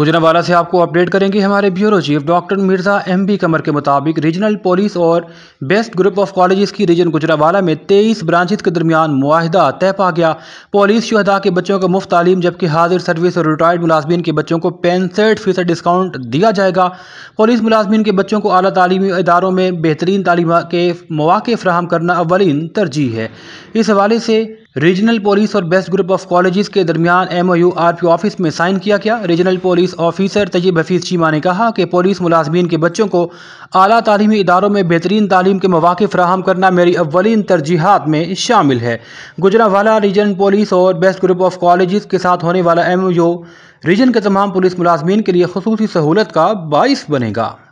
गुजरावाला से आपको अपडेट करेंगे हमारे bureau chief doctor Mirza M B Qamar के मुताबिक रीजनल पुलिस और बेस्ट ग्रुप ऑफ कॉलेजेस की रीजन गुजरावाला में तेईस ब्रांचेज के दरमियान मुआहदा तय पा गया पुलिस शहदा के बच्चों को मुफ्त तालीम जबकि हाजिर सर्विस और रिटायर्ड मुलाजमीन के बच्चों को पैंसठ फीसद डिस्काउंट दिया जाएगा पुलिस मुलाजमीन के बच्चों को अली तलीमी इदारों में बेहतरीन तालीम के मौाक़े फ्राहम करना अवलिन तरजीह है इस हवाले से रीजनल पुलिस और बेस्ट ग्रुप ऑफ कॉलेजेस के दरमियान एमओयू आरपीओ ऑफिस में साइन किया गया regional police officer Tajib Hafeez Cheema ने कहा कि पुलिस मुलाजमीन के बच्चों को अली तलीमी इदारों में बेहतरीन तालीम के मौाक़े फ्राहम करना मेरी अवलिन तरजीहत में शामिल है गुजरावाला रीजन पुलिस और बेस्ट ग्रुप ऑफ कॉलेज के साथ होने वाला एम ओ यू रीजन के तमाम पुलिस मुलाजमीन के लिए खसूस सहूलत का बायस बनेगा